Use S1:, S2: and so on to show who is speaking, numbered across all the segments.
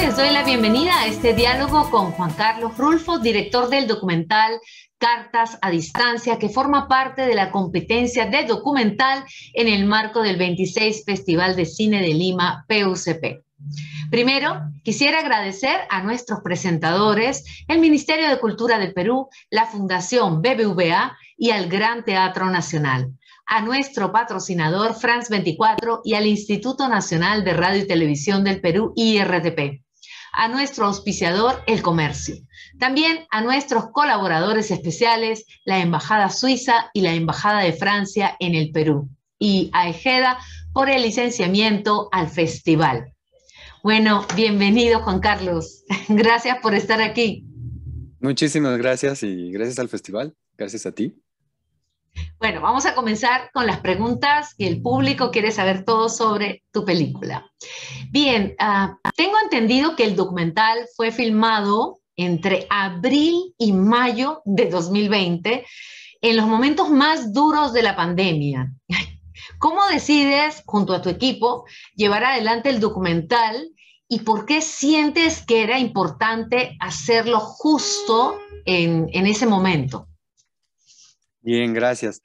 S1: les doy la bienvenida a este diálogo con Juan Carlos Rulfo, director del documental Cartas a Distancia, que forma parte de la competencia de documental en el marco del 26 Festival de Cine de Lima, PUCP. Primero, quisiera agradecer a nuestros presentadores, el Ministerio de Cultura del Perú, la Fundación BBVA y al Gran Teatro Nacional, a nuestro patrocinador France 24 y al Instituto Nacional de Radio y Televisión del Perú, IRTP a nuestro auspiciador, el comercio. También a nuestros colaboradores especiales, la Embajada Suiza y la Embajada de Francia en el Perú. Y a Ejeda por el licenciamiento al festival. Bueno, bienvenido Juan Carlos. Gracias por estar aquí.
S2: Muchísimas gracias y gracias al festival. Gracias a ti
S1: bueno, vamos a comenzar con las preguntas y el público quiere saber todo sobre tu película. Bien, ah, tengo entendido que el documental fue filmado entre abril y mayo de 2020, en los momentos más duros de la pandemia. ¿Cómo decides, junto a tu equipo, llevar adelante el documental y por qué sientes que era importante hacerlo justo en ese momento?
S2: Bien, gracias.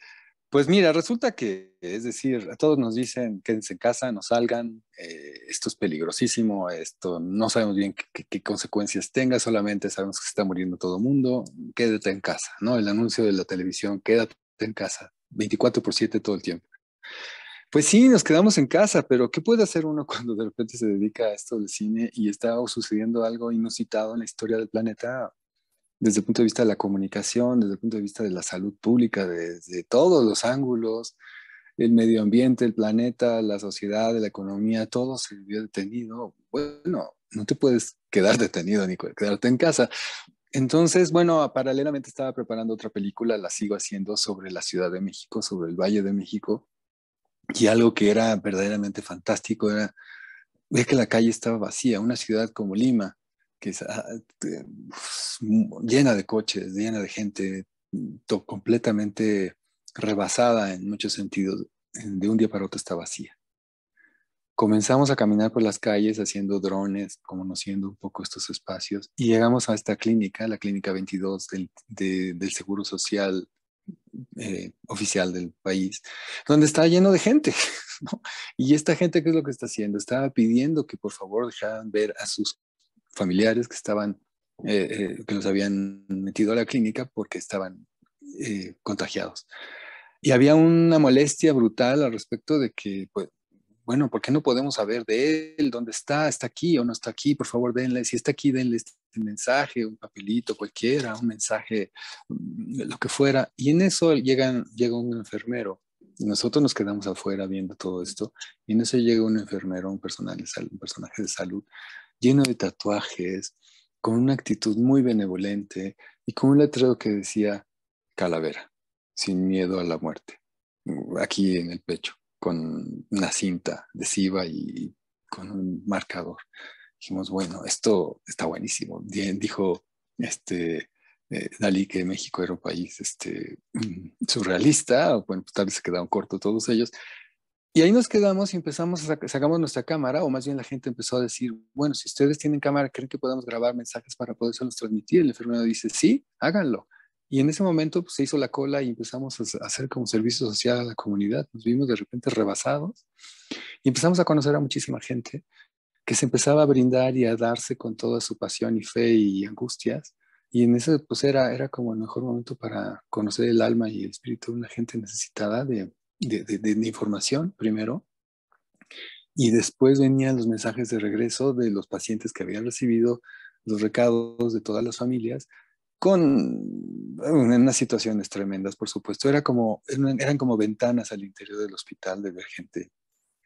S2: Pues mira, resulta que, es decir, a todos nos dicen quédense en casa, no salgan, eh, esto es peligrosísimo, esto no sabemos bien qué, consecuencias tenga, solamente sabemos que se está muriendo todo el mundo, quédate en casa, ¿no? El anuncio de la televisión, quédate en casa, 24 por 7 todo el tiempo. Pues sí, nos quedamos en casa, pero ¿qué puede hacer uno cuando de repente se dedica a esto del cine y está sucediendo algo inusitado en la historia del planeta? desde el punto de vista de la comunicación, desde el punto de vista de la salud pública, desde todos los ángulos, el medio ambiente, el planeta, la sociedad, la economía, todo se vio detenido. Bueno, no te puedes quedar detenido ni quedarte en casa. Entonces, bueno, paralelamente estaba preparando otra película, la sigo haciendo sobre la Ciudad de México, sobre el Valle de México, y algo que era verdaderamente fantástico era ver que la calle estaba vacía, una ciudad como Lima, que pues, llena de coches, llena de gente, mm, completamente rebasada en muchos sentidos, de un día para otro está vacía. Comenzamos a caminar por las calles haciendo drones, conociendo un poco estos espacios, y llegamos a esta clínica, la clínica 22 del, Seguro Social eh, oficial del país, donde está lleno de gente. Y esta gente, ¿qué es lo que está haciendo? Estaba pidiendo que por favor dejaran ver a sus familiares que estaban, eh, eh, que los habían metido a la clínica porque estaban eh, contagiados. Y había una molestia brutal al respecto de que, pues, bueno, ¿por qué no podemos saber de él? ¿Dónde está? ¿Está aquí o no está aquí? Por favor, denle, si está aquí, denle este mensaje, un papelito cualquiera, un mensaje, mm, lo que fuera. Y en eso llegan, llega un enfermero. Nosotros nos quedamos afuera viendo todo esto y en eso llega un enfermero, un, personal, un personaje de salud, lleno de tatuajes, con una actitud muy benevolente y con un letrero que decía calavera, sin miedo a la muerte, aquí en el pecho, con una cinta adhesiva y con un marcador. Dijimos, bueno, esto está buenísimo. Dijo este, eh, Dalí que México era un país este, surrealista, bueno, pues, tal vez se quedaron cortos todos ellos, y ahí nos quedamos y empezamos, a sacamos nuestra cámara, o más bien la gente empezó a decir, bueno, si ustedes tienen cámara, ¿creen que podemos grabar mensajes para poderlos transmitir? El enfermero dice, sí, háganlo. Y en ese momento pues, se hizo la cola y empezamos a hacer como servicio social a la comunidad. Nos vimos de repente rebasados y empezamos a conocer a muchísima gente que se empezaba a brindar y a darse con toda su pasión y fe y angustias. Y en ese pues era, era como el mejor momento para conocer el alma y el espíritu de una gente necesitada de, de, información primero, y después venían los mensajes de regreso de los pacientes que habían recibido los recados de todas las familias con unas situaciones tremendas, por supuesto. Era como, eran como ventanas al interior del hospital de ver gente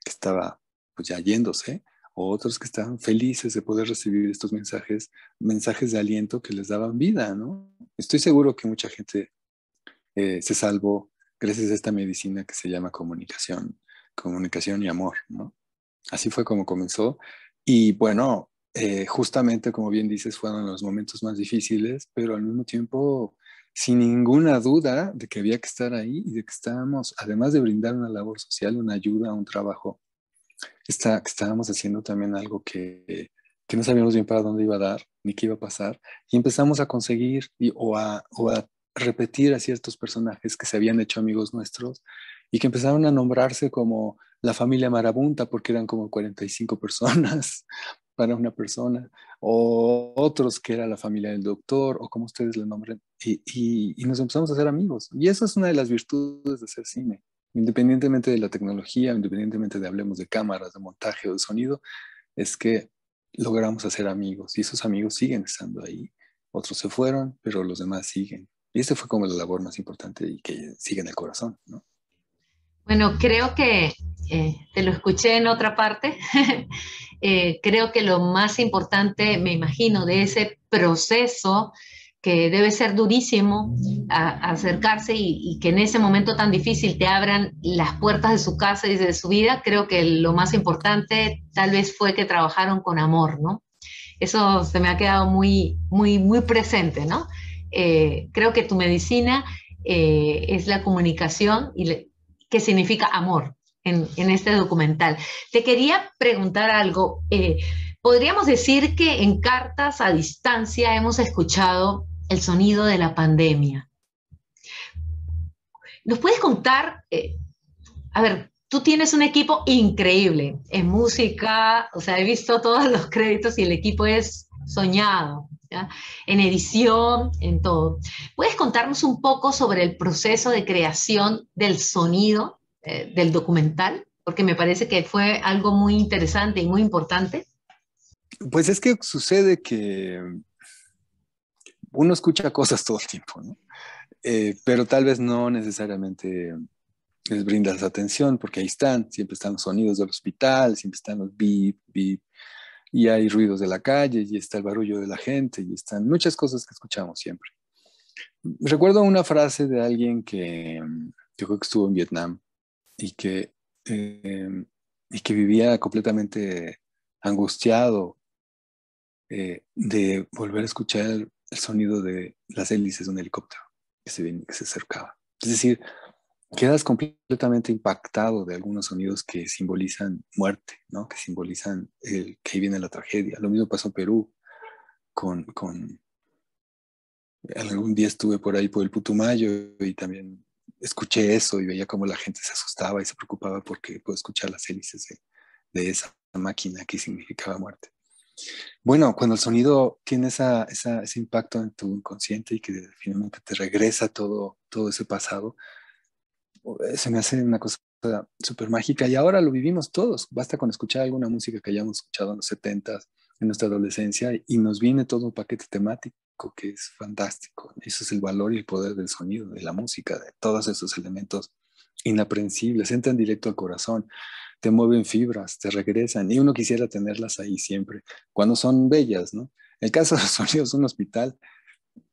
S2: que estaba pues, ya yéndose o otros que estaban felices de poder recibir estos mensajes, mensajes de aliento que les daban vida, ¿no? Estoy seguro que mucha gente eh, se salvó gracias a esta medicina que se llama comunicación, comunicación y amor, ¿no? Así fue como comenzó. Y bueno, eh, justamente como bien dices, fueron los momentos más difíciles, pero al mismo tiempo sin ninguna duda de que había que estar ahí y de que estábamos, además de brindar una labor social, una ayuda, un trabajo, estábamos haciendo también algo que, que no sabíamos bien para dónde iba a dar ni qué iba a pasar, y empezamos a conseguir y, o, a, o a repetir a ciertos personajes que se habían hecho amigos nuestros y que empezaron a nombrarse como la familia Marabunta, porque eran como 45 personas para una persona, o otros que era la familia del doctor, o como ustedes lo nombren, y, y, y nos empezamos a hacer amigos. Y eso es una de las virtudes de hacer cine. Independientemente de la tecnología, independientemente de hablemos de cámaras, de montaje o de sonido, es que logramos hacer amigos y esos amigos siguen estando ahí. Otros se fueron, pero los demás siguen. Y esa fue como la labor más importante y que sigue en el corazón, ¿no?
S1: Bueno, creo que eh, te lo escuché en otra parte. Eh, creo que lo más importante, me imagino, de ese proceso que debe ser durísimo acercarse y, y, que en ese momento tan difícil te abran las puertas de su casa y de su vida, creo que lo más importante tal vez fue que trabajaron con amor, ¿no? Eso se me ha quedado muy, muy, muy presente, ¿no? Eh, creo que tu medicina eh, es la comunicación y que significa amor en, este documental. Te quería preguntar algo. Eh, podríamos decir que en cartas a distancia hemos escuchado el sonido de la pandemia. ¿Nos puedes contar? a ver, tú tienes un equipo increíble en música, o sea, he visto todos los créditos y el equipo es soñado en edición, en todo. ¿Puedes contarnos un poco sobre el proceso de creación del sonido eh, del documental? Porque me parece que fue algo muy interesante y muy importante.
S2: Pues es que sucede que uno escucha cosas todo el tiempo, eh, pero tal vez no necesariamente les brindas atención porque ahí están, siempre están los sonidos del hospital, siempre están los beep, beep, y hay ruidos de la calle y está el barullo de la gente y están muchas cosas que escuchamos siempre. Recuerdo una frase de alguien que mm, yo creo que estuvo en Vietnam y que, em, y que vivía completamente angustiado eh, de volver a escuchar el, sonido de las hélices de un helicóptero que se, que se acercaba. Es decir, quedas completamente impactado de algunos sonidos que simbolizan muerte, ¿no? que simbolizan el, que ahí viene la tragedia. Lo mismo pasó en Perú con, con... Algún día estuve por ahí por el Putumayo y también escuché eso y veía cómo la gente se asustaba y se preocupaba porque puedo escuchar las hélices de, esa máquina que significaba muerte. Bueno, cuando el sonido tiene esa, ese impacto en tu inconsciente y que finalmente te regresa todo, todo ese pasado, eh, se me hace una cosa súper mágica y ahora lo vivimos todos. Basta con escuchar alguna música que hayamos escuchado en los 70 en nuestra adolescencia y nos viene todo un paquete temático que es fantástico. Eso es el valor y el poder del sonido, de la música, de todos esos elementos inaprensibles, entran directo al corazón, te mueven fibras, te regresan y uno quisiera tenerlas ahí siempre, cuando son bellas, ¿no? El caso de los sonidos un hospital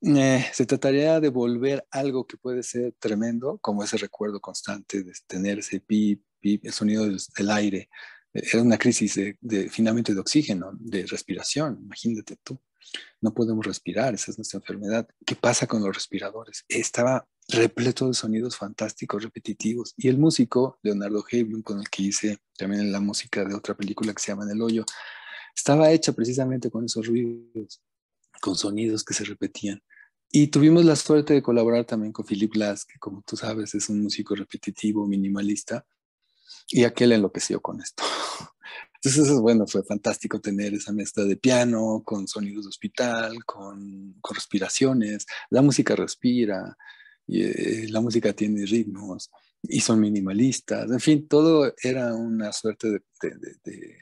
S2: eh, se trataría de volver algo que puede ser tremendo, como ese recuerdo constante de tener ese pip, pip, el sonido del, aire. Eh, era una crisis de, de, finalmente de oxígeno, de respiración, imagínate tú. No podemos respirar, esa es nuestra enfermedad. ¿Qué pasa con los respiradores? Estaba repleto de sonidos fantásticos, repetitivos. Y el músico, Leonardo Heyblum, con el que hice también la música de otra película que se llama En el Hoyo, estaba hecha precisamente con esos ruidos con sonidos que se repetían. Y tuvimos la suerte de colaborar también con Philip Glass, que como tú sabes es un músico repetitivo, minimalista, y aquel enloqueció con esto. Entonces, bueno, fue fantástico tener esa mezcla de piano con sonidos de hospital, con, respiraciones. La música respira, y, eh, la música tiene ritmos y son minimalistas. En fin, todo era una suerte de,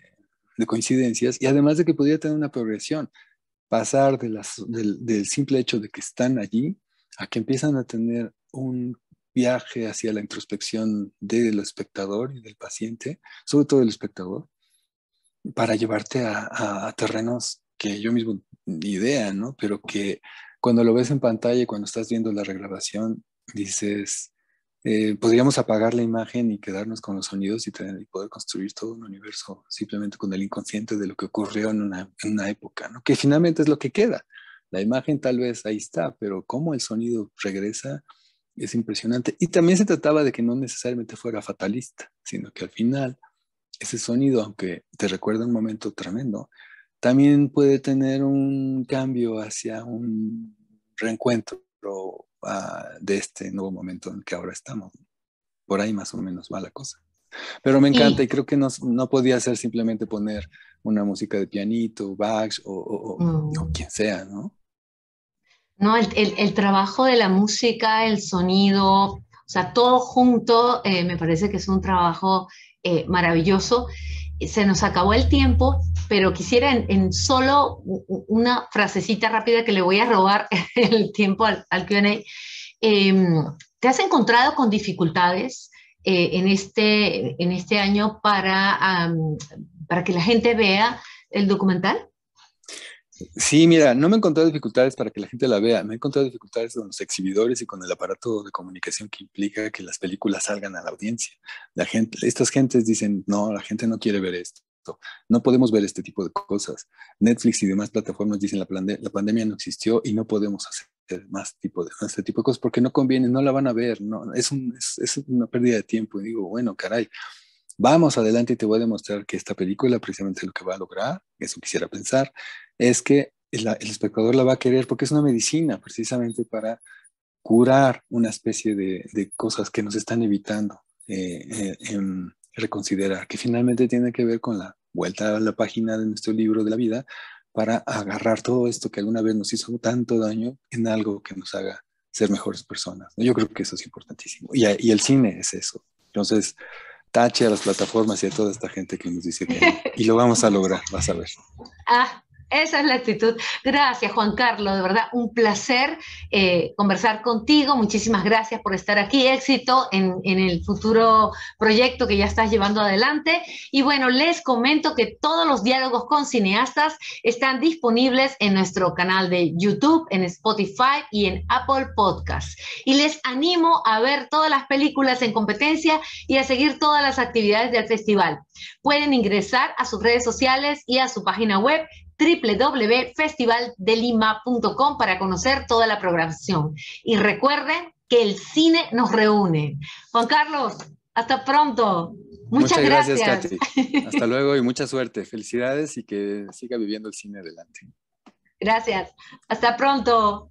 S2: de coincidencias y además de que podía tener una progresión pasar de del, simple hecho de que están allí a que empiezan a tener un viaje hacia la introspección del espectador y del paciente, sobre todo del espectador, para llevarte a, terrenos que yo mismo idea, ¿no? Pero que cuando lo ves en pantalla cuando estás viendo la regrabación, dices, eh, podríamos apagar la imagen y quedarnos con los sonidos y, poder construir todo un universo simplemente con el inconsciente de lo que ocurrió en una, época, que finalmente es lo que queda. La imagen tal vez ahí está, pero cómo el sonido regresa es impresionante. Y también se trataba de que no necesariamente fuera fatalista, sino que al final ese sonido, aunque te recuerda un momento tremendo, también puede tener un cambio hacia un reencuentro Ah, de este nuevo momento en que ahora estamos. Por ahí más o menos va la cosa. Pero me encanta y creo que no, no, podía ser simplemente poner una música de pianito, Bach o, mm. quien sea, ¿no?
S1: No, el, el, trabajo de la música, el sonido, o sea, todo junto, eh, me parece que es un trabajo eh, maravilloso se nos acabó el tiempo, pero quisiera en, solo una frasecita rápida que le voy a robar el tiempo al, que QA. Em, ¿Te has encontrado con dificultades eh, en, este, en este año para, para que la gente vea el documental?
S2: Sí, mira, no me he encontrado dificultades para que la gente la vea, me he encontrado dificultades con los exhibidores y con el aparato de comunicación que implica que las películas salgan a la audiencia. La gente, estas gentes dicen, no, la gente no quiere ver esto, no podemos ver este tipo de cosas. Netflix y demás plataformas dicen la, pandemia no existió y no podemos hacer más tipo de este tipo de cosas porque no conviene, no la van a ver, no, es, es una pérdida de tiempo. Y digo, bueno, caray, vamos adelante y te voy a demostrar que esta película precisamente lo que va a lograr, eso quisiera pensar, es que el, espectador la va a querer porque es una medicina precisamente para curar una especie de, de cosas que nos están evitando eh, eh reconsiderar, que finalmente tiene que ver con la vuelta a la página de nuestro libro de la vida para agarrar todo esto que alguna vez nos hizo tanto daño en algo que nos haga ser mejores personas. Yo creo que eso es importantísimo. Y, y el cine es eso. Entonces, tache a las plataformas y a toda esta gente que nos dice que y lo vamos a lograr, vas a ver.
S1: Ah, esa es la actitud. Gracias, Juan Carlos. De verdad, un placer eh, conversar contigo. Muchísimas gracias por estar aquí. Éxito en, en, el futuro proyecto que ya estás llevando adelante. Y bueno, les comento que todos los diálogos con cineastas están disponibles en nuestro canal de YouTube, en Spotify y en Apple Podcasts Y les animo a ver todas las películas en competencia y a seguir todas las actividades del festival. Pueden ingresar a sus redes sociales y a su página web www.festivaldelima.com para conocer toda la programación. Y recuerden que el cine nos reúne. Juan Carlos, hasta pronto.
S2: Muchas, gracias, Hasta luego y mucha suerte. Felicidades y que siga viviendo el cine adelante. Gracias. Hasta pronto.